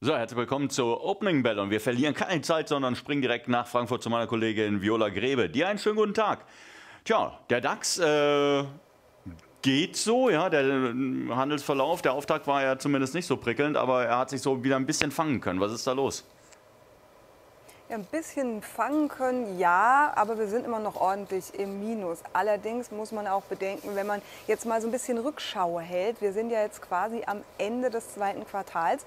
So, herzlich willkommen zur Opening Bell und wir verlieren keine Zeit, sondern springen direkt nach Frankfurt zu meiner Kollegin Viola Grebe. Dir einen schönen guten Tag. Tja, der DAX äh, geht so, ja, der äh, Handelsverlauf, der Auftakt war ja zumindest nicht so prickelnd, aber er hat sich so wieder ein bisschen fangen können. Was ist da los? Ja, ein bisschen fangen können, ja, aber wir sind immer noch ordentlich im Minus. Allerdings muss man auch bedenken, wenn man jetzt mal so ein bisschen Rückschau hält, wir sind ja jetzt quasi am Ende des zweiten Quartals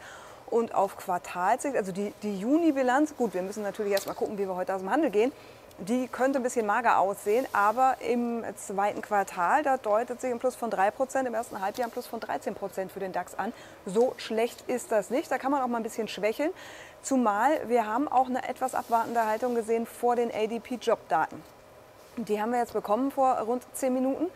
und auf Quartalsicht, also die, die Juni-Bilanz, gut, wir müssen natürlich erstmal gucken, wie wir heute aus dem Handel gehen, die könnte ein bisschen mager aussehen, aber im zweiten Quartal, da deutet sich ein Plus von 3%, im ersten Halbjahr ein Plus von 13% für den DAX an. So schlecht ist das nicht, da kann man auch mal ein bisschen schwächeln, zumal wir haben auch eine etwas abwartende Haltung gesehen vor den ADP-Jobdaten. Die haben wir jetzt bekommen vor rund 10 Minuten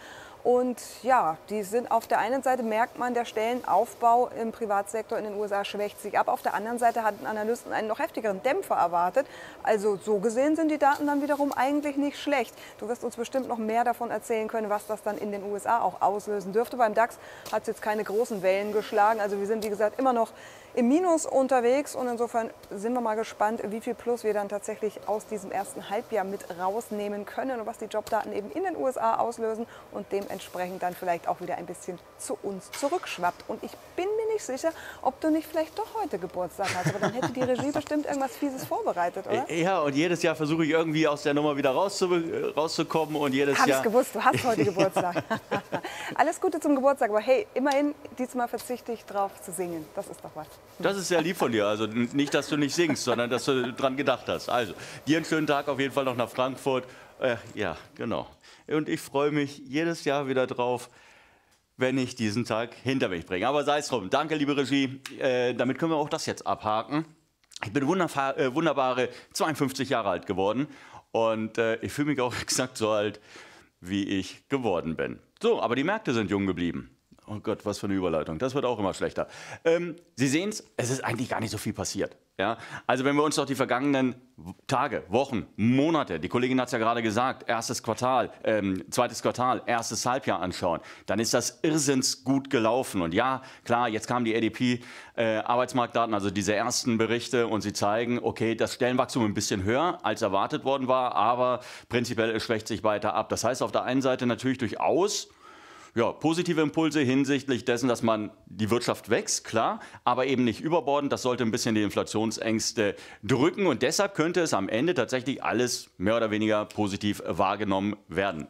und ja, die sind auf der einen Seite merkt man, der Stellenaufbau im Privatsektor in den USA schwächt sich ab. Auf der anderen Seite hatten Analysten einen noch heftigeren Dämpfer erwartet. Also so gesehen sind die Daten dann wiederum eigentlich nicht schlecht. Du wirst uns bestimmt noch mehr davon erzählen können, was das dann in den USA auch auslösen dürfte. Beim DAX hat es jetzt keine großen Wellen geschlagen. Also wir sind, wie gesagt, immer noch im Minus unterwegs und insofern sind wir mal gespannt, wie viel Plus wir dann tatsächlich aus diesem ersten Halbjahr mit rausnehmen können und was die Jobdaten eben in den USA auslösen und dementsprechend dann vielleicht auch wieder ein bisschen zu uns zurückschwappt. Und ich bin mir nicht sicher, ob du nicht vielleicht doch heute Geburtstag hast. Aber dann hätte die Regie bestimmt irgendwas Fieses vorbereitet, oder? Ja, und jedes Jahr versuche ich irgendwie aus der Nummer wieder rauszukommen. Und jedes Hab Jahr. Ich gewusst, du hast heute Geburtstag. Alles Gute zum Geburtstag. Aber hey, immerhin, diesmal verzichte ich drauf zu singen. Das ist doch was. Das ist sehr lieb von dir. Also nicht, dass du nicht singst, sondern dass du dran gedacht hast. Also, dir einen schönen Tag auf jeden Fall noch nach Frankfurt. Äh, ja, genau. Und ich freue mich jedes Jahr wieder drauf, wenn ich diesen Tag hinter mich bringe. Aber sei es drum. Danke, liebe Regie. Äh, damit können wir auch das jetzt abhaken. Ich bin äh, wunderbare 52 Jahre alt geworden und äh, ich fühle mich auch exakt so alt, wie ich geworden bin. So, aber die Märkte sind jung geblieben. Oh Gott, was für eine Überleitung. Das wird auch immer schlechter. Ähm, Sie sehen es, es ist eigentlich gar nicht so viel passiert. Ja? Also wenn wir uns doch die vergangenen Tage, Wochen, Monate, die Kollegin hat es ja gerade gesagt, erstes Quartal, ähm, zweites Quartal, erstes Halbjahr anschauen, dann ist das irrsinns gut gelaufen. Und ja, klar, jetzt kamen die ADP-Arbeitsmarktdaten, äh, also diese ersten Berichte und sie zeigen, okay, das Stellenwachstum ein bisschen höher, als erwartet worden war, aber prinzipiell schwächt sich weiter ab. Das heißt auf der einen Seite natürlich durchaus, ja, positive Impulse hinsichtlich dessen, dass man die Wirtschaft wächst, klar, aber eben nicht überbordend. Das sollte ein bisschen die Inflationsängste drücken und deshalb könnte es am Ende tatsächlich alles mehr oder weniger positiv wahrgenommen werden.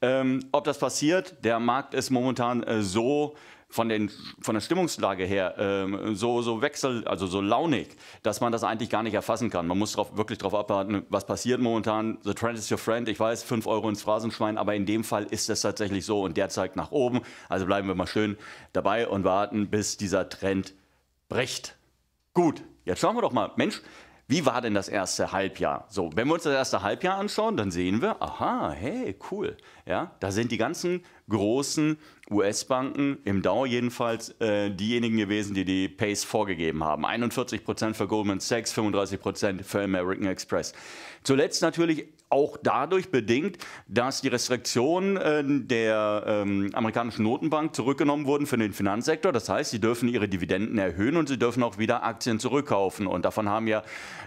Ähm, ob das passiert, der Markt ist momentan äh, so von, den, von der Stimmungslage her ähm, so, so wechsel, also so launig, dass man das eigentlich gar nicht erfassen kann. Man muss drauf, wirklich darauf abwarten, was passiert momentan. The trend is your friend. Ich weiß, 5 Euro ins Phrasenschwein, aber in dem Fall ist das tatsächlich so und der zeigt nach oben. Also bleiben wir mal schön dabei und warten, bis dieser Trend bricht. Gut, jetzt schauen wir doch mal. Mensch, wie war denn das erste Halbjahr? So, wenn wir uns das erste Halbjahr anschauen, dann sehen wir, aha, hey, cool. Ja, da sind die ganzen großen US-Banken, im Dow jedenfalls, äh, diejenigen gewesen, die die Pace vorgegeben haben. 41 Prozent für Goldman Sachs, 35 Prozent für American Express. Zuletzt natürlich auch dadurch bedingt, dass die Restriktionen äh, der ähm, amerikanischen Notenbank zurückgenommen wurden für den Finanzsektor. Das heißt, sie dürfen ihre Dividenden erhöhen und sie dürfen auch wieder Aktien zurückkaufen. Und davon haben ja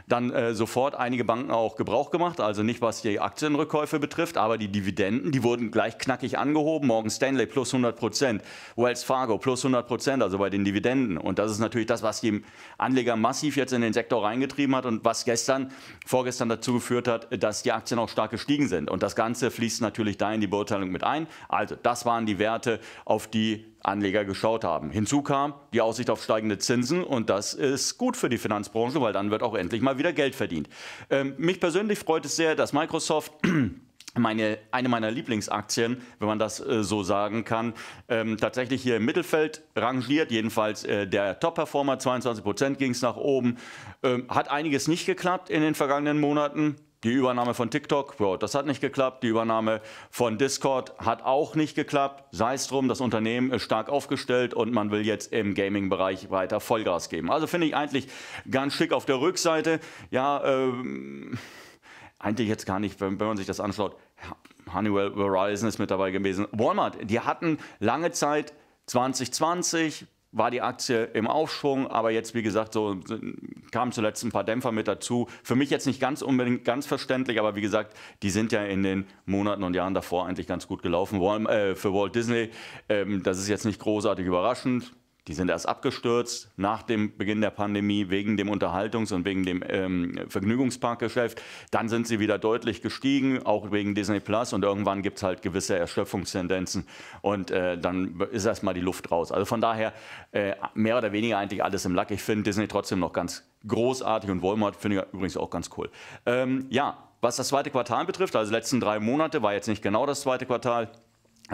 dann äh, sofort einige Banken auch Gebrauch gemacht. Also nicht was die Aktienrückkäufe betrifft, aber die Dividenden, die wurden gleich knackig angehoben. Morgan Stanley plus 100 100 Prozent. Wells Fargo plus 100 Prozent, also bei den Dividenden. Und das ist natürlich das, was die Anleger massiv jetzt in den Sektor reingetrieben hat und was gestern, vorgestern dazu geführt hat, dass die Aktien auch stark gestiegen sind. Und das Ganze fließt natürlich da in die Beurteilung mit ein. Also das waren die Werte, auf die Anleger geschaut haben. Hinzu kam die Aussicht auf steigende Zinsen und das ist gut für die Finanzbranche, weil dann wird auch endlich mal wieder Geld verdient. Ähm, mich persönlich freut es sehr, dass Microsoft meine, eine meiner Lieblingsaktien, wenn man das äh, so sagen kann, ähm, tatsächlich hier im Mittelfeld rangiert. Jedenfalls äh, der Top-Performer, 22 Prozent ging es nach oben. Ähm, hat einiges nicht geklappt in den vergangenen Monaten. Die Übernahme von TikTok, ja, das hat nicht geklappt. Die Übernahme von Discord hat auch nicht geklappt. Sei es drum, das Unternehmen ist stark aufgestellt und man will jetzt im Gaming-Bereich weiter Vollgas geben. Also finde ich eigentlich ganz schick auf der Rückseite. Ja, ähm, eigentlich jetzt gar nicht, wenn, man sich das anschaut, Honeywell Verizon ist mit dabei gewesen. Walmart, die hatten lange Zeit 2020 war die Aktie im Aufschwung, aber jetzt, wie gesagt, so kamen zuletzt ein paar Dämpfer mit dazu. Für mich jetzt nicht ganz unbedingt ganz verständlich, aber wie gesagt, die sind ja in den Monaten und Jahren davor eigentlich ganz gut gelaufen. Äh, für Walt Disney, ähm, das ist jetzt nicht großartig überraschend. Die sind erst abgestürzt nach dem Beginn der Pandemie wegen dem Unterhaltungs- und wegen dem ähm, Vergnügungsparkgeschäft. Dann sind sie wieder deutlich gestiegen, auch wegen Disney Plus. Und irgendwann gibt es halt gewisse Erschöpfungstendenzen. Und äh, dann ist erstmal die Luft raus. Also von daher äh, mehr oder weniger eigentlich alles im Lack. Ich finde Disney trotzdem noch ganz großartig und Walmart finde ich übrigens auch ganz cool. Ähm, ja, was das zweite Quartal betrifft, also die letzten drei Monate, war jetzt nicht genau das zweite Quartal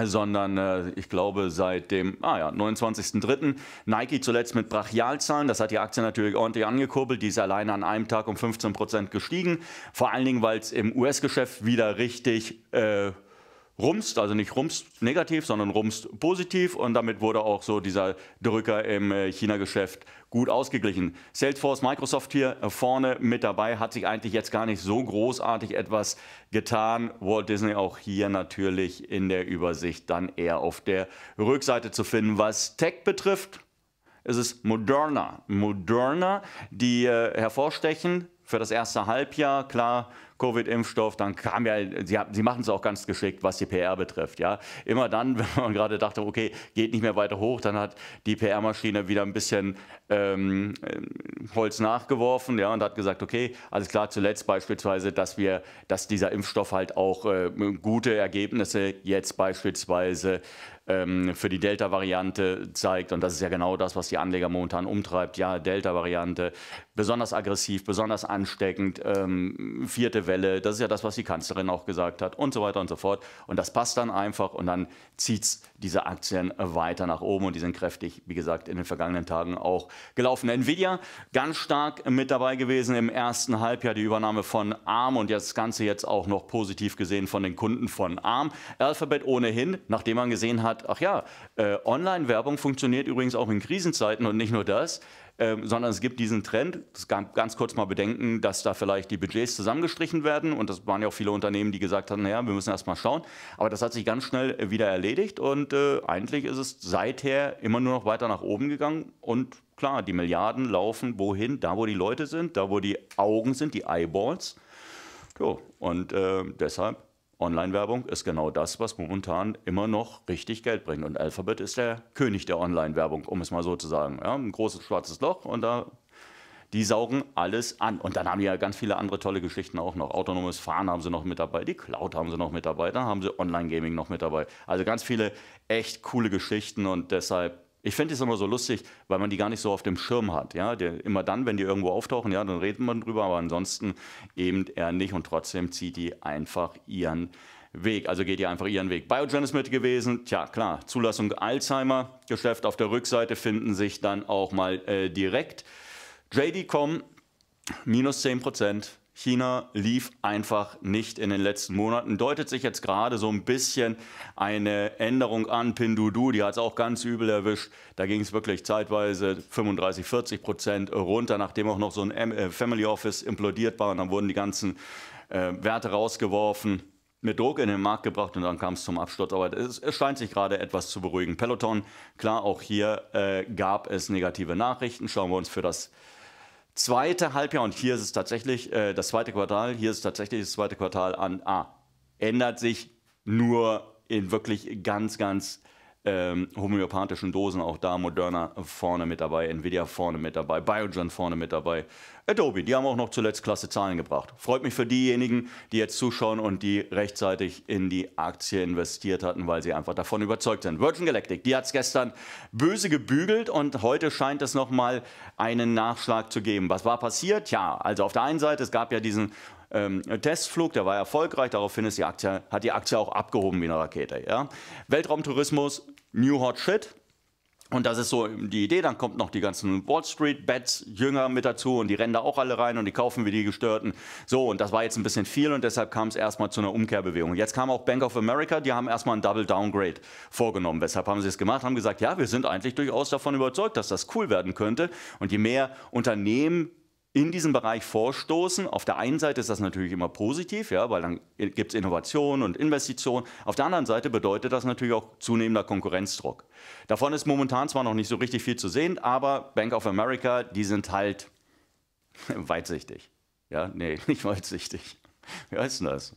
sondern äh, ich glaube seit dem ah ja, 29.03. Nike zuletzt mit Brachialzahlen. Das hat die Aktie natürlich ordentlich angekurbelt. Die ist alleine an einem Tag um 15 Prozent gestiegen. Vor allen Dingen, weil es im US-Geschäft wieder richtig äh, rumst, also nicht rumst negativ, sondern rumst positiv und damit wurde auch so dieser Drücker im äh, China-Geschäft gut ausgeglichen. Salesforce, Microsoft hier äh, vorne mit dabei, hat sich eigentlich jetzt gar nicht so großartig etwas getan. Walt Disney auch hier natürlich in der Übersicht dann eher auf der Rückseite zu finden. Was Tech betrifft, ist es Moderna. Moderna, die äh, hervorstechen für das erste Halbjahr, klar, Covid-Impfstoff, dann kam ja, sie, sie machen es auch ganz geschickt, was die PR betrifft. Ja? Immer dann, wenn man gerade dachte, okay, geht nicht mehr weiter hoch, dann hat die PR-Maschine wieder ein bisschen ähm, äh, Holz nachgeworfen ja, und hat gesagt, okay, alles klar, zuletzt beispielsweise, dass wir, dass dieser Impfstoff halt auch äh, gute Ergebnisse jetzt beispielsweise ähm, für die Delta-Variante zeigt. Und das ist ja genau das, was die Anleger momentan umtreibt. Ja, Delta-Variante, besonders aggressiv, besonders ansteckend, ähm, vierte Welle, das ist ja das, was die Kanzlerin auch gesagt hat und so weiter und so fort. Und das passt dann einfach und dann zieht es diese Aktien weiter nach oben und die sind kräftig, wie gesagt, in den vergangenen Tagen auch gelaufen. Nvidia ganz stark mit dabei gewesen im ersten Halbjahr, die Übernahme von ARM und das Ganze jetzt auch noch positiv gesehen von den Kunden von ARM. Alphabet ohnehin, nachdem man gesehen hat, ach ja, äh, Online-Werbung funktioniert übrigens auch in Krisenzeiten und nicht nur das ähm, sondern es gibt diesen Trend, das gab ganz kurz mal bedenken, dass da vielleicht die Budgets zusammengestrichen werden und das waren ja auch viele Unternehmen, die gesagt haben, naja, wir müssen erst mal schauen, aber das hat sich ganz schnell äh, wieder erledigt und äh, eigentlich ist es seither immer nur noch weiter nach oben gegangen und klar, die Milliarden laufen wohin? Da, wo die Leute sind, da, wo die Augen sind, die Eyeballs. Jo, und äh, deshalb Online-Werbung ist genau das, was momentan immer noch richtig Geld bringt. Und Alphabet ist der König der Online-Werbung, um es mal so zu sagen. Ja, ein großes schwarzes Loch und da die saugen alles an. Und dann haben die ja ganz viele andere tolle Geschichten auch noch. Autonomes Fahren haben sie noch mit dabei, die Cloud haben sie noch mit dabei, dann haben sie Online-Gaming noch mit dabei. Also ganz viele echt coole Geschichten und deshalb ich finde es immer so lustig, weil man die gar nicht so auf dem Schirm hat. Ja? Die, immer dann, wenn die irgendwo auftauchen, ja, dann redet man drüber, aber ansonsten eben eher nicht und trotzdem zieht die einfach ihren Weg. Also geht die einfach ihren Weg. Biogen ist mit gewesen, tja klar, Zulassung Alzheimer, Geschäft auf der Rückseite finden sich dann auch mal äh, direkt. JD.com minus 10 Prozent China lief einfach nicht in den letzten Monaten. Deutet sich jetzt gerade so ein bisschen eine Änderung an. Pinduoduo, die hat es auch ganz übel erwischt. Da ging es wirklich zeitweise 35, 40 Prozent runter, nachdem auch noch so ein äh, Family Office implodiert war. Und dann wurden die ganzen äh, Werte rausgeworfen, mit Druck in den Markt gebracht und dann kam es zum Absturz. Aber es, es, scheint sich gerade etwas zu beruhigen. Peloton, klar, auch hier äh, gab es negative Nachrichten. Schauen wir uns für das zweite Halbjahr, und hier ist es tatsächlich äh, das zweite Quartal, hier ist tatsächlich das zweite Quartal an A, ändert sich nur in wirklich ganz, ganz ähm, homöopathischen Dosen auch da Moderna vorne mit dabei, Nvidia vorne mit dabei, Biogen vorne mit dabei. Adobe, die haben auch noch zuletzt klasse Zahlen gebracht. Freut mich für diejenigen, die jetzt zuschauen und die rechtzeitig in die Aktie investiert hatten, weil sie einfach davon überzeugt sind. Virgin Galactic, die hat es gestern böse gebügelt und heute scheint es nochmal einen Nachschlag zu geben. Was war passiert? Ja, also auf der einen Seite, es gab ja diesen ähm, Testflug, der war erfolgreich, daraufhin ist die Aktie, hat die Aktie auch abgehoben wie eine Rakete. Ja? Weltraumtourismus New Hot Shit. Und das ist so die Idee. Dann kommt noch die ganzen Wall Street Bets Jünger mit dazu und die rennen da auch alle rein und die kaufen wie die Gestörten. So, und das war jetzt ein bisschen viel und deshalb kam es erstmal zu einer Umkehrbewegung. Jetzt kam auch Bank of America, die haben erstmal ein Double Downgrade vorgenommen. Weshalb haben sie es gemacht? Haben gesagt, ja, wir sind eigentlich durchaus davon überzeugt, dass das cool werden könnte. Und je mehr Unternehmen in diesem Bereich vorstoßen. Auf der einen Seite ist das natürlich immer positiv, ja, weil dann gibt es Innovation und Investition. Auf der anderen Seite bedeutet das natürlich auch zunehmender Konkurrenzdruck. Davon ist momentan zwar noch nicht so richtig viel zu sehen, aber Bank of America, die sind halt weitsichtig. Ja, nee, nicht weitsichtig. Wie heißt denn das?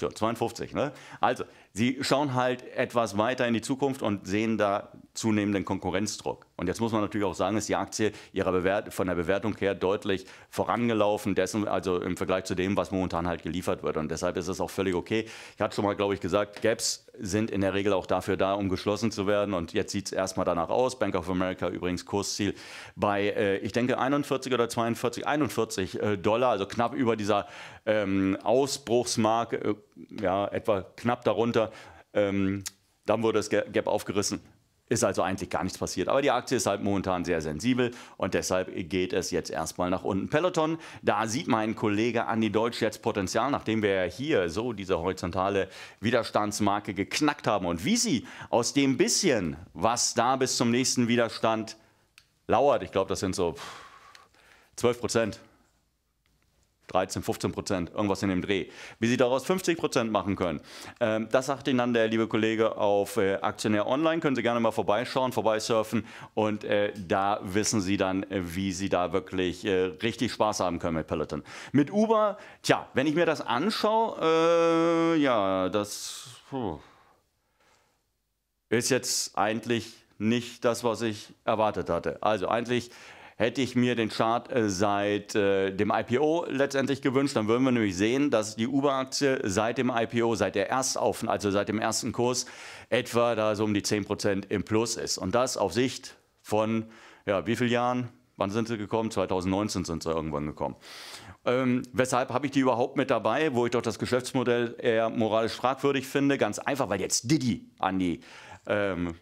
Ja, 52, ne? Also, Sie schauen halt etwas weiter in die Zukunft und sehen da zunehmenden Konkurrenzdruck. Und jetzt muss man natürlich auch sagen, ist die Aktie ihrer Bewert von der Bewertung her deutlich vorangelaufen, dessen, also im Vergleich zu dem, was momentan halt geliefert wird. Und deshalb ist es auch völlig okay. Ich hatte schon mal, glaube ich, gesagt, Gaps sind in der Regel auch dafür da, um geschlossen zu werden. Und jetzt sieht es erstmal danach aus. Bank of America übrigens Kursziel bei, äh, ich denke, 41 oder 42, 41 äh, Dollar, also knapp über dieser ähm, Ausbruchsmarke. Äh, ja, etwa knapp darunter. Ähm, dann wurde das Gap aufgerissen. Ist also eigentlich gar nichts passiert. Aber die Aktie ist halt momentan sehr sensibel und deshalb geht es jetzt erstmal nach unten. Peloton, da sieht mein Kollege Andi Deutsch jetzt Potenzial, nachdem wir ja hier so diese horizontale Widerstandsmarke geknackt haben. Und wie sie aus dem bisschen, was da bis zum nächsten Widerstand lauert, ich glaube, das sind so 12 Prozent, 13, 15 Prozent, irgendwas in dem Dreh. Wie sie daraus 50 Prozent machen können, ähm, das sagt Ihnen dann der liebe Kollege auf äh, Aktionär Online. Können Sie gerne mal vorbeischauen, vorbeisurfen und äh, da wissen Sie dann, äh, wie Sie da wirklich äh, richtig Spaß haben können mit Peloton. Mit Uber, tja, wenn ich mir das anschaue, äh, ja, das puh, ist jetzt eigentlich nicht das, was ich erwartet hatte. Also eigentlich hätte ich mir den Chart äh, seit äh, dem IPO letztendlich gewünscht. Dann würden wir nämlich sehen, dass die Uber-Aktie seit dem IPO, seit der Erstaufen, also seit dem ersten Kurs, etwa da so um die 10% im Plus ist. Und das auf Sicht von, ja, wie vielen Jahren? Wann sind sie gekommen? 2019 sind sie irgendwann gekommen. Ähm, weshalb habe ich die überhaupt mit dabei, wo ich doch das Geschäftsmodell eher moralisch fragwürdig finde? Ganz einfach, weil jetzt Didi an die ähm,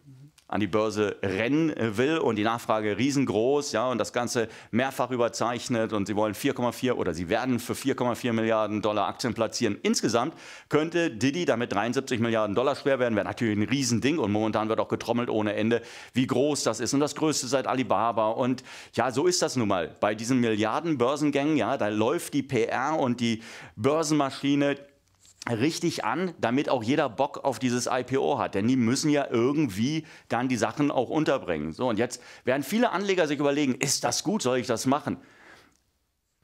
an die Börse rennen äh, will und die Nachfrage riesengroß, ja, und das Ganze mehrfach überzeichnet und sie wollen 4,4 oder sie werden für 4,4 Milliarden Dollar Aktien platzieren. Insgesamt könnte Didi damit 73 Milliarden Dollar schwer werden, wäre natürlich ein Riesending und momentan wird auch getrommelt ohne Ende, wie groß das ist und das größte seit Alibaba und ja, so ist das nun mal bei diesen Milliarden Börsengängen, ja, da läuft die PR und die Börsenmaschine richtig an, damit auch jeder Bock auf dieses IPO hat. Denn die müssen ja irgendwie dann die Sachen auch unterbringen. So, und jetzt werden viele Anleger sich überlegen, ist das gut, soll ich das machen?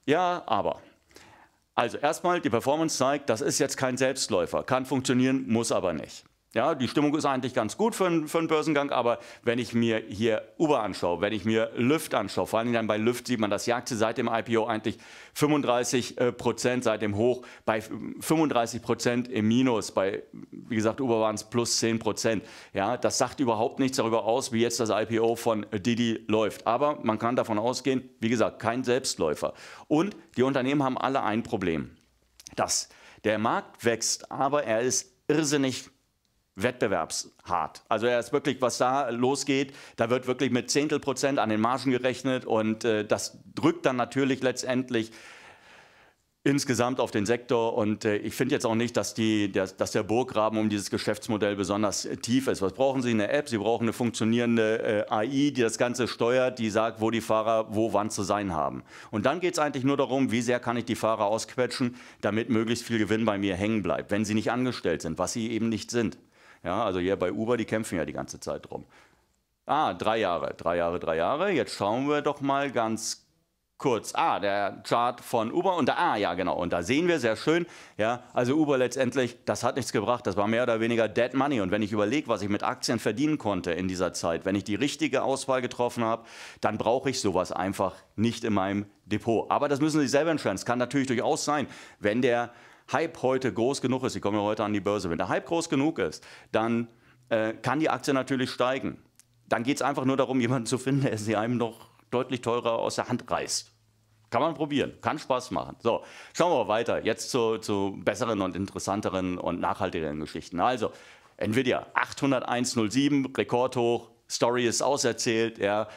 Ja, aber. Also erstmal, die Performance zeigt, das ist jetzt kein Selbstläufer, kann funktionieren, muss aber nicht. Ja, die Stimmung ist eigentlich ganz gut für einen, für einen Börsengang, aber wenn ich mir hier Uber anschaue, wenn ich mir Lyft anschaue, vor allem dann bei Lyft sieht man, das jagte seit dem IPO eigentlich 35 äh, Prozent seit dem Hoch, bei 35 Prozent im Minus, bei, wie gesagt, Uber waren es plus 10 Prozent. Ja, das sagt überhaupt nichts darüber aus, wie jetzt das IPO von Didi läuft. Aber man kann davon ausgehen, wie gesagt, kein Selbstläufer. Und die Unternehmen haben alle ein Problem, dass der Markt wächst, aber er ist irrsinnig wettbewerbshart. Also er ist wirklich, was da losgeht, da wird wirklich mit Zehntelprozent an den Margen gerechnet und äh, das drückt dann natürlich letztendlich insgesamt auf den Sektor. Und äh, ich finde jetzt auch nicht, dass, die, der, dass der Burggraben um dieses Geschäftsmodell besonders tief ist. Was brauchen Sie? Eine App, Sie brauchen eine funktionierende äh, AI, die das Ganze steuert, die sagt, wo die Fahrer wo wann zu sein haben. Und dann geht es eigentlich nur darum, wie sehr kann ich die Fahrer ausquetschen, damit möglichst viel Gewinn bei mir hängen bleibt, wenn sie nicht angestellt sind, was sie eben nicht sind. Ja, also hier bei Uber, die kämpfen ja die ganze Zeit drum. Ah, drei Jahre, drei Jahre, drei Jahre. Jetzt schauen wir doch mal ganz kurz. Ah, der Chart von Uber und da, ah, ja, genau. Und da sehen wir sehr schön, ja, also Uber letztendlich, das hat nichts gebracht. Das war mehr oder weniger Dead Money. Und wenn ich überlege, was ich mit Aktien verdienen konnte in dieser Zeit, wenn ich die richtige Auswahl getroffen habe, dann brauche ich sowas einfach nicht in meinem Depot. Aber das müssen Sie selber entscheiden. Es kann natürlich durchaus sein, wenn der Hype heute groß genug ist, ich komme heute an die Börse, wenn der Hype groß genug ist, dann äh, kann die Aktie natürlich steigen. Dann geht es einfach nur darum, jemanden zu finden, der sie einem noch deutlich teurer aus der Hand reißt. Kann man probieren, kann Spaß machen. So, schauen wir weiter. Jetzt zu, zu besseren und interessanteren und nachhaltigeren Geschichten. Also, Nvidia 801,07, Rekordhoch, Story ist auserzählt, ja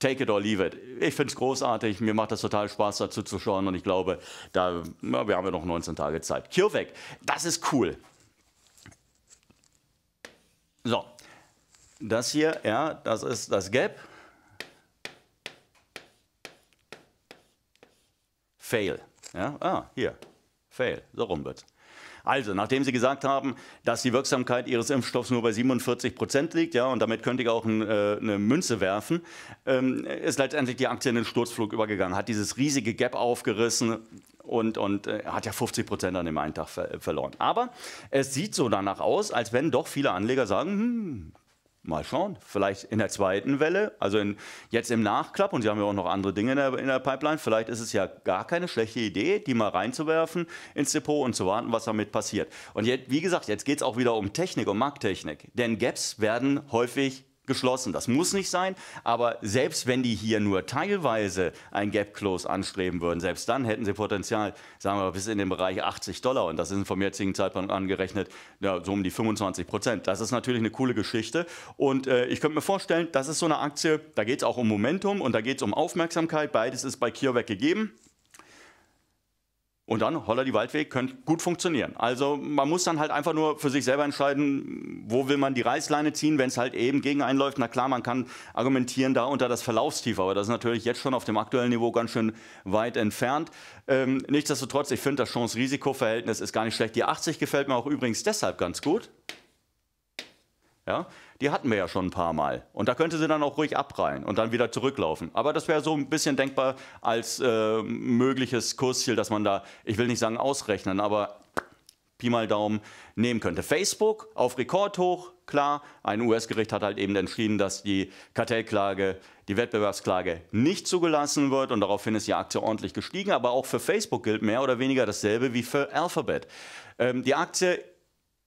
take it or leave it. Ich finde es großartig, mir macht das total Spaß dazu zu schauen und ich glaube, da, na, wir haben ja noch 19 Tage Zeit. CureVac, das ist cool. So, das hier, ja, das ist das Gap. Fail. Ja, ah, hier. Fail. So rum wird's. Also, nachdem Sie gesagt haben, dass die Wirksamkeit Ihres Impfstoffs nur bei 47 Prozent liegt, ja, und damit könnte ich auch ein, äh, eine Münze werfen, ähm, ist letztendlich die Aktie in den Sturzflug übergegangen, hat dieses riesige Gap aufgerissen und, und äh, hat ja 50 Prozent an dem einen Tag ver verloren. Aber es sieht so danach aus, als wenn doch viele Anleger sagen, hm, Mal schauen, vielleicht in der zweiten Welle, also in, jetzt im Nachklapp, und Sie haben ja auch noch andere Dinge in der, in der, Pipeline, vielleicht ist es ja gar keine schlechte Idee, die mal reinzuwerfen ins Depot und zu warten, was damit passiert. Und jetzt, wie gesagt, jetzt geht es auch wieder um Technik, um Markttechnik, denn Gaps werden häufig geschlossen. Das muss nicht sein, aber selbst wenn die hier nur teilweise ein Gap Close anstreben würden, selbst dann hätten sie Potenzial, sagen wir mal, bis in den Bereich 80 Dollar und das ist vom jetzigen Zeitpunkt angerechnet ja, so um die 25 Prozent. Das ist natürlich eine coole Geschichte und äh, ich könnte mir vorstellen, das ist so eine Aktie, da geht es auch um Momentum und da geht es um Aufmerksamkeit. Beides ist bei CureVac gegeben. Und dann, holla die Waldweg, könnte gut funktionieren. Also man muss dann halt einfach nur für sich selber entscheiden, wo will man die Reißleine ziehen, wenn es halt eben gegen einläuft. Na klar, man kann argumentieren da unter das Verlaufstief, aber das ist natürlich jetzt schon auf dem aktuellen Niveau ganz schön weit entfernt. Ähm, nichtsdestotrotz, ich finde, das Chance-Risiko-Verhältnis ist gar nicht schlecht. Die 80 gefällt mir auch übrigens deshalb ganz gut. Ja? Die hatten wir ja schon ein paar Mal. Und da könnte sie dann auch ruhig abprallen und dann wieder zurücklaufen. Aber das wäre so ein bisschen denkbar als äh, mögliches Kursziel, dass man da, ich will nicht sagen ausrechnen, aber Pi mal Daumen nehmen könnte. Facebook auf Rekord hoch, klar. Ein US-Gericht hat halt eben entschieden, dass die Kartellklage, die Wettbewerbsklage nicht zugelassen wird und daraufhin ist die Aktie ordentlich gestiegen. Aber auch für Facebook gilt mehr oder weniger dasselbe wie für Alphabet. Ähm, die Aktie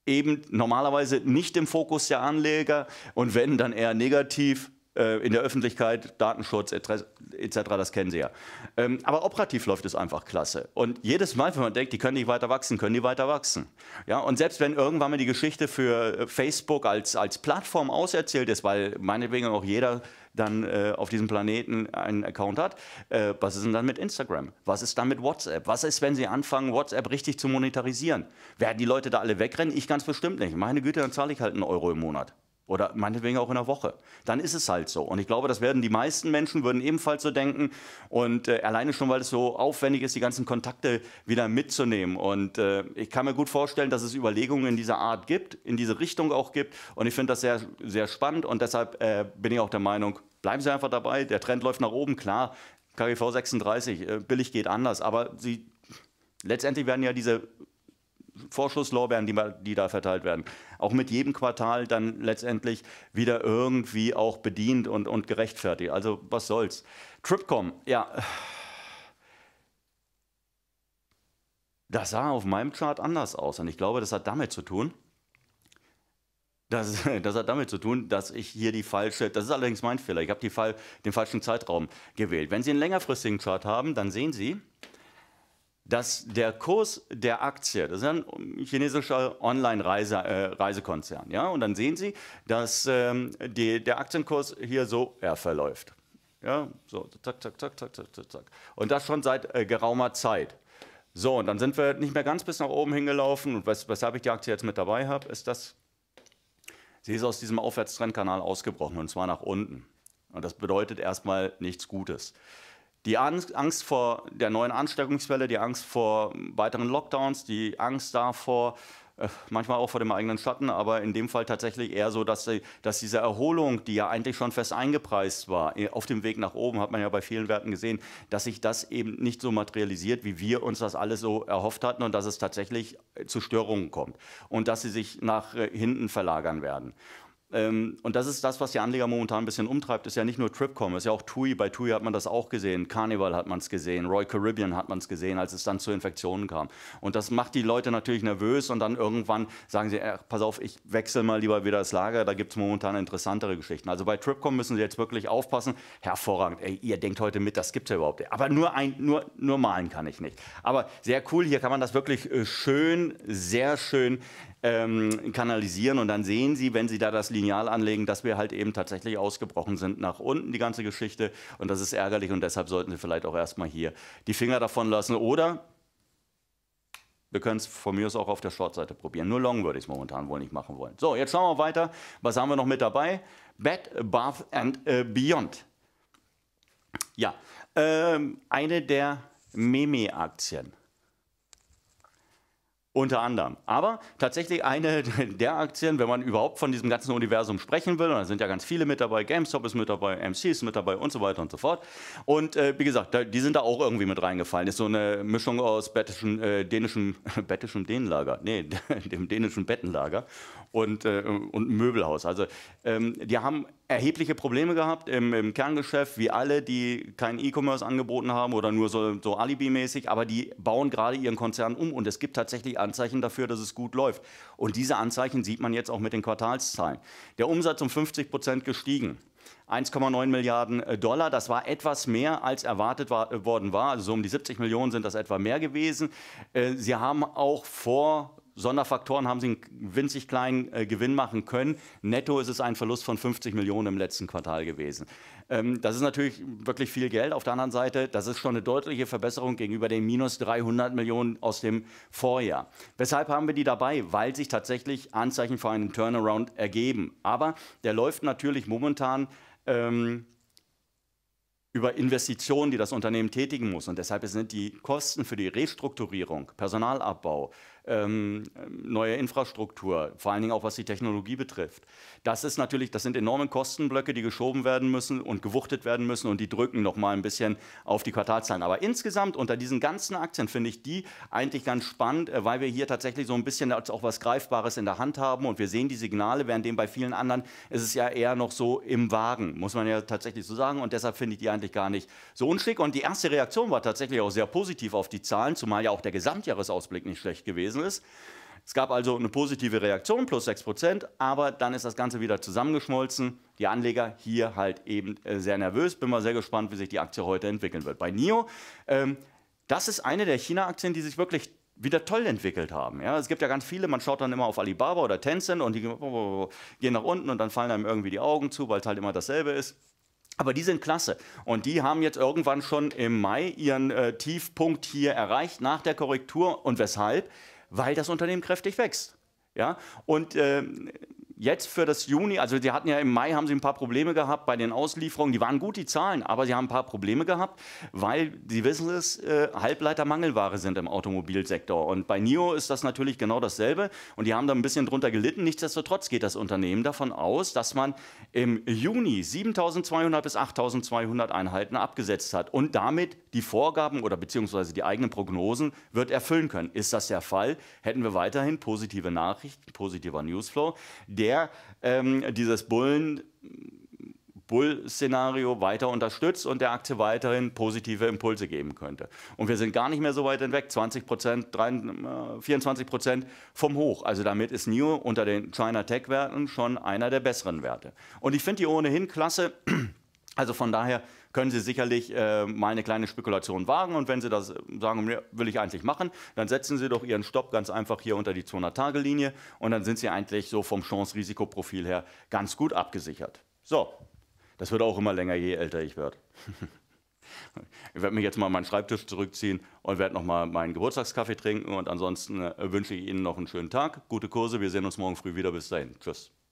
eben normalerweise nicht im Fokus der Anleger und wenn, dann eher negativ. Äh, in der Öffentlichkeit, Datenschutz etc., das kennen Sie ja. Ähm, aber operativ läuft es einfach klasse. Und jedes Mal, wenn man denkt, die können nicht weiter wachsen, können die weiter wachsen. Ja, und selbst wenn irgendwann mal die Geschichte für äh, Facebook als, als Plattform auserzählt ist, weil meinetwegen auch jeder dann äh, auf diesem Planeten einen Account hat, äh, was ist denn dann mit Instagram? Was ist dann mit WhatsApp? Was ist, wenn sie anfangen, WhatsApp richtig zu monetarisieren? Werden die Leute da alle wegrennen? Ich ganz bestimmt nicht. Meine Güte, dann zahle ich halt einen Euro im Monat. Oder meinetwegen auch in der Woche. Dann ist es halt so. Und ich glaube, das werden die meisten Menschen würden ebenfalls so denken. Und äh, alleine schon, weil es so aufwendig ist, die ganzen Kontakte wieder mitzunehmen. Und äh, ich kann mir gut vorstellen, dass es Überlegungen in dieser Art gibt, in diese Richtung auch gibt. Und ich finde das sehr, sehr spannend. Und deshalb äh, bin ich auch der Meinung, bleiben Sie einfach dabei. Der Trend läuft nach oben, klar. KGV 36, äh, billig geht anders. Aber Sie letztendlich werden ja diese Vorschusslorbeeren, die, die, da verteilt werden, auch mit jedem Quartal dann letztendlich wieder irgendwie auch bedient und, und gerechtfertigt. Also was soll's. Tripcom, ja. Das sah auf meinem Chart anders aus und ich glaube, das hat damit zu tun, das, das, hat damit zu tun, dass ich hier die falsche, das ist allerdings mein Fehler, ich habe Fall, den falschen Zeitraum gewählt. Wenn Sie einen längerfristigen Chart haben, dann sehen Sie, dass der Kurs der Aktie, das ist ein chinesischer Online-Reisekonzern, äh, ja, und dann sehen Sie, dass ähm, die, der Aktienkurs hier so er verläuft. Ja, so, zack, zack, zack, zack, zack, zack. Und das schon seit äh, geraumer Zeit. So, und dann sind wir nicht mehr ganz bis nach oben hingelaufen. Und wes weshalb ich die Aktie jetzt mit dabei habe, ist dass sie ist aus diesem Aufwärtstrendkanal ausgebrochen und zwar nach unten. Und das bedeutet erstmal nichts Gutes. Die Angst vor der neuen Ansteckungswelle, die Angst vor weiteren Lockdowns, die Angst davor, äh, manchmal auch vor dem eigenen Schatten, aber in dem Fall tatsächlich eher so, dass, die, dass diese Erholung, die ja eigentlich schon fest eingepreist war, auf dem Weg nach oben, hat man ja bei vielen Werten gesehen, dass sich das eben nicht so materialisiert, wie wir uns das alles so erhofft hatten und dass es tatsächlich zu Störungen kommt und dass sie sich nach äh, hinten verlagern werden. Ähm, und das ist das, was die Anleger momentan ein bisschen umtreibt, ist ja nicht nur Tripcom, ist ja auch TUI. Bei TUI hat man das auch gesehen, Carnival hat man es gesehen, Roy Caribbean hat man es gesehen, als es dann zu Infektionen kam. Und das macht die Leute natürlich nervös und dann irgendwann sagen sie, ach, pass auf, ich wechsle mal lieber wieder das Lager, da gibt es momentan interessantere Geschichten. Also bei Tripcom müssen sie jetzt wirklich aufpassen. Hervorragend, ey, ihr denkt heute mit, das gibt es ja überhaupt nicht. Aber nur, ein, nur, nur malen kann ich nicht. Aber sehr cool, hier kann man das wirklich äh, schön, sehr schön ähm, kanalisieren und dann sehen Sie, wenn Sie da das Lineal anlegen, dass wir halt eben tatsächlich ausgebrochen sind nach unten, die ganze Geschichte. Und das ist ärgerlich und deshalb sollten Sie vielleicht auch erstmal hier die Finger davon lassen. Oder wir können es von mir aus auch auf der Short-Seite probieren. Nur Long würde ich es momentan wohl nicht machen wollen. So, jetzt schauen wir weiter. Was haben wir noch mit dabei? Bed, Bath and äh, Beyond. Ja, ähm, eine der Meme-Aktien. Unter anderem. Aber tatsächlich eine der Aktien, wenn man überhaupt von diesem ganzen Universum sprechen will, und da sind ja ganz viele mit dabei, GameStop ist mit dabei, MC ist mit dabei und so weiter und so fort. Und äh, wie gesagt, die sind da auch irgendwie mit reingefallen. Ist so eine Mischung aus bettischen, äh, dänischem, bettischem Dänenlager, nee, dem dänischen Bettenlager und, äh, und Möbelhaus. Also ähm, die haben erhebliche Probleme gehabt im, im, Kerngeschäft, wie alle, die kein E-Commerce angeboten haben oder nur so, so Alibi-mäßig, aber die bauen gerade ihren Konzern um und es gibt tatsächlich Anzeichen dafür, dass es gut läuft. Und diese Anzeichen sieht man jetzt auch mit den Quartalszahlen. Der Umsatz um 50 Prozent gestiegen. 1,9 Milliarden äh, Dollar. Das war etwas mehr, als erwartet war, äh, worden war. Also so um die 70 Millionen sind das etwa mehr gewesen. Äh, sie haben auch vor Sonderfaktoren haben sie einen winzig kleinen äh, Gewinn machen können. Netto ist es ein Verlust von 50 Millionen im letzten Quartal gewesen. Ähm, das ist natürlich wirklich viel Geld. Auf der anderen Seite, das ist schon eine deutliche Verbesserung gegenüber den minus 300 Millionen aus dem Vorjahr. Weshalb haben wir die dabei? Weil sich tatsächlich Anzeichen für einen Turnaround ergeben. Aber der läuft natürlich momentan. Ähm, über Investitionen, die das Unternehmen tätigen muss. Und deshalb sind die Kosten für die Restrukturierung, Personalabbau, ähm, neue Infrastruktur, vor allen Dingen auch was die Technologie betrifft. Das ist natürlich, das sind enorme Kostenblöcke, die geschoben werden müssen und gewuchtet werden müssen und die drücken noch mal ein bisschen auf die Quartalzahlen. Aber insgesamt unter diesen ganzen Aktien finde ich die eigentlich ganz spannend, äh, weil wir hier tatsächlich so ein bisschen auch was Greifbares in der Hand haben und wir sehen die Signale, während dem bei vielen anderen ist es ja eher noch so im Wagen, muss man ja tatsächlich so sagen. Und deshalb finde ich die eigentlich gar nicht so unschick. Und die erste Reaktion war tatsächlich auch sehr positiv auf die Zahlen, zumal ja auch der Gesamtjahresausblick nicht schlecht gewesen gewesen ist. Es gab also eine positive Reaktion, plus 6%, aber dann ist das Ganze wieder zusammengeschmolzen. Die Anleger hier halt eben äh, sehr nervös. Bin mal sehr gespannt, wie sich die Aktie heute entwickeln wird. Bei NIO, ähm, das ist eine der China-Aktien, die sich wirklich wieder toll entwickelt haben. Ja, es gibt ja ganz viele, man schaut dann immer auf Alibaba oder Tencent und die gehen nach unten und dann fallen einem irgendwie die Augen zu, weil es halt immer dasselbe ist. Aber die sind klasse. Und die haben jetzt irgendwann schon im Mai ihren äh, Tiefpunkt hier erreicht nach der Korrektur. Und weshalb? weil das Unternehmen kräftig wächst. Ja? Und ähm, jetzt für das Juni, also die hatten ja im Mai haben sie ein paar Probleme gehabt bei den Auslieferungen. Die waren gut, die Zahlen, aber sie haben ein paar Probleme gehabt, weil sie wissen es, äh, Halbleiter sind im Automobilsektor. Und bei NIO ist das natürlich genau dasselbe. Und die haben da ein bisschen drunter gelitten. Nichtsdestotrotz geht das Unternehmen davon aus, dass man im Juni 7200 bis 8200 Einheiten abgesetzt hat und damit die Vorgaben oder beziehungsweise die eigenen Prognosen wird erfüllen können. Ist das der Fall, hätten wir weiterhin positive Nachrichten, positiver Newsflow. Der der ähm, dieses Bullen Bull-Szenario weiter unterstützt und der Aktie weiterhin positive Impulse geben könnte. Und wir sind gar nicht mehr so weit hinweg, 20 Prozent, 24 äh, Prozent vom Hoch. Also damit ist New unter den China Tech-Werten schon einer der besseren Werte. Und ich finde die ohnehin klasse. Also von daher können Sie sicherlich äh, mal eine kleine Spekulation wagen. Und wenn Sie das sagen, will ich eigentlich machen, dann setzen Sie doch Ihren Stopp ganz einfach hier unter die 200-Tage-Linie und dann sind Sie eigentlich so vom Chance-Risikoprofil her ganz gut abgesichert. So, das wird auch immer länger, je älter ich werde. Ich werde mich jetzt mal an meinen Schreibtisch zurückziehen und werde nochmal meinen Geburtstagskaffee trinken. Und ansonsten äh, wünsche ich Ihnen noch einen schönen Tag, gute Kurse. Wir sehen uns morgen früh wieder. Bis dahin. Tschüss.